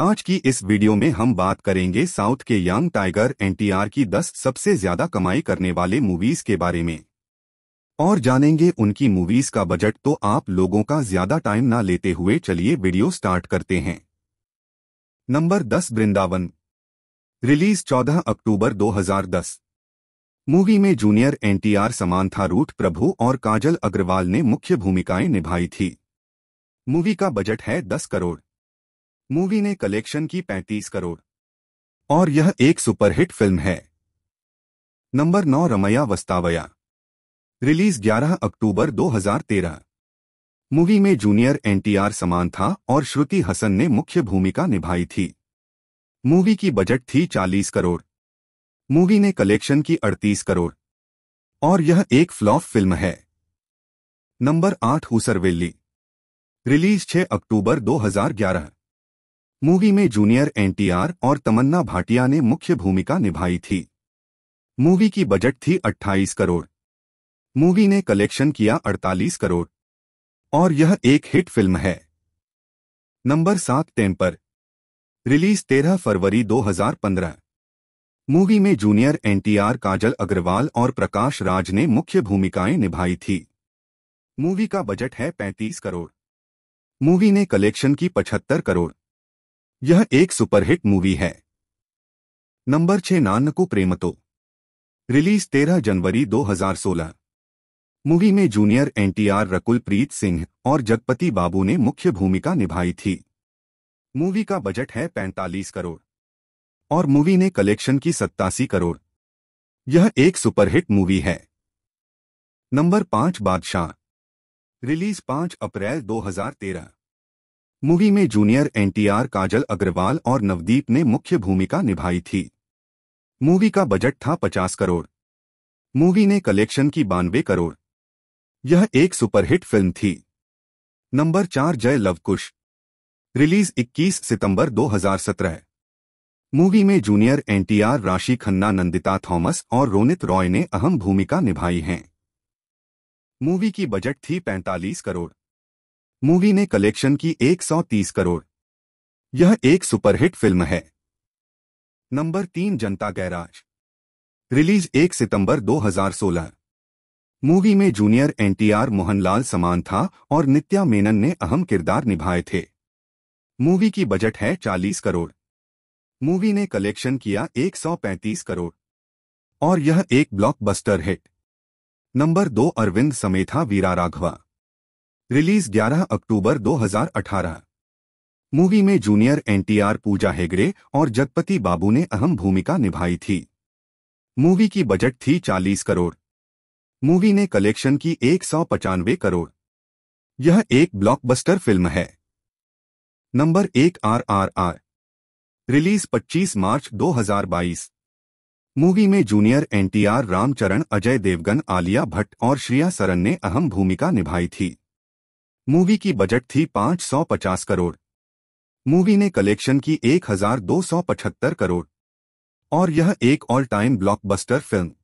आज की इस वीडियो में हम बात करेंगे साउथ के यंग टाइगर एनटीआर की 10 सबसे ज्यादा कमाई करने वाले मूवीज के बारे में और जानेंगे उनकी मूवीज का बजट तो आप लोगों का ज्यादा टाइम ना लेते हुए चलिए वीडियो स्टार्ट करते हैं नंबर 10 वृंदावन रिलीज 14 अक्टूबर 2010 मूवी में जूनियर एनटीआर समांथा रूट प्रभु और काजल अग्रवाल ने मुख्य भूमिकाएं निभाई थी मूवी का बजट है दस करोड़ मूवी ने कलेक्शन की 35 करोड़ और यह एक सुपरहिट फिल्म है नंबर नौ रमैया वस्तावया रिलीज 11 अक्टूबर 2013 मूवी में जूनियर एनटीआर समान था और श्रुति हसन ने मुख्य भूमिका निभाई थी मूवी की बजट थी 40 करोड़ मूवी ने कलेक्शन की 38 करोड़ और यह एक फ्लॉप फिल्म है नंबर आठ हुसरवेली रिलीज 6 अक्टूबर 2011 मूवी में जूनियर एनटीआर और तमन्ना भाटिया ने मुख्य भूमिका निभाई थी मूवी की बजट थी 28 करोड़ मूवी ने कलेक्शन किया 48 करोड़ और यह एक हिट फिल्म है नंबर सात टेम्पर रिलीज 13 फरवरी 2015 मूवी में जूनियर एनटीआर काजल अग्रवाल और प्रकाश राज ने मुख्य भूमिकाएं निभाई थी मूवी का बजट है 35 करोड़ मूवी ने कलेक्शन की 75 करोड़ यह एक सुपरहिट मूवी है नंबर छह नानको प्रेमतो रिलीज 13 जनवरी 2016 मूवी में जूनियर एनटीआर रकुल प्रीत सिंह और जगपति बाबू ने मुख्य भूमिका निभाई थी मूवी का बजट है 45 करोड़ और मूवी ने कलेक्शन की सत्तासी करोड़ यह एक सुपरहिट मूवी है नंबर पांच बादशाह रिलीज 5 अप्रैल 2013 मूवी में जूनियर एनटीआर काजल अग्रवाल और नवदीप ने मुख्य भूमिका निभाई थी मूवी का बजट था 50 करोड़ मूवी ने कलेक्शन की बानवे करोड़ यह एक सुपरहिट फिल्म थी नंबर चार जय लवकुश रिलीज 21 सितंबर 2017 मूवी में जूनियर एनटीआर राशि खन्ना नंदिता थॉमस और रोनित रॉय ने अहम भूमिका निभाई हैं मूवी की बजट थी 45 करोड़ मूवी ने कलेक्शन की 130 करोड़ यह एक सुपरहिट फिल्म है नंबर तीन जनता गैराज रिलीज 1 सितंबर 2016 मूवी में जूनियर एनटीआर मोहनलाल समान था और नित्या मेनन ने अहम किरदार निभाए थे मूवी की बजट है 40 करोड़ मूवी ने कलेक्शन किया 135 करोड़ और यह एक ब्लॉकबस्टर हिट नंबर दो अरविंद समेथा वीरा राघवा रिलीज 11 अक्टूबर 2018 मूवी में जूनियर एनटीआर पूजा हेगड़े और जगपति बाबू ने अहम भूमिका निभाई थी मूवी की बजट थी 40 करोड़ मूवी ने कलेक्शन की एक करोड़ यह एक ब्लॉकबस्टर फिल्म है नंबर एक आर आर आर रिलीज 25 मार्च 2022 मूवी में जूनियर एनटीआर रामचरण अजय देवगन आलिया भट्ट और श्रेया सरन ने अहम भूमिका निभाई थी मूवी की बजट थी 550 करोड़ मूवी ने कलेक्शन की 1275 करोड़ और यह एक ऑल टाइम ब्लॉकबस्टर फिल्म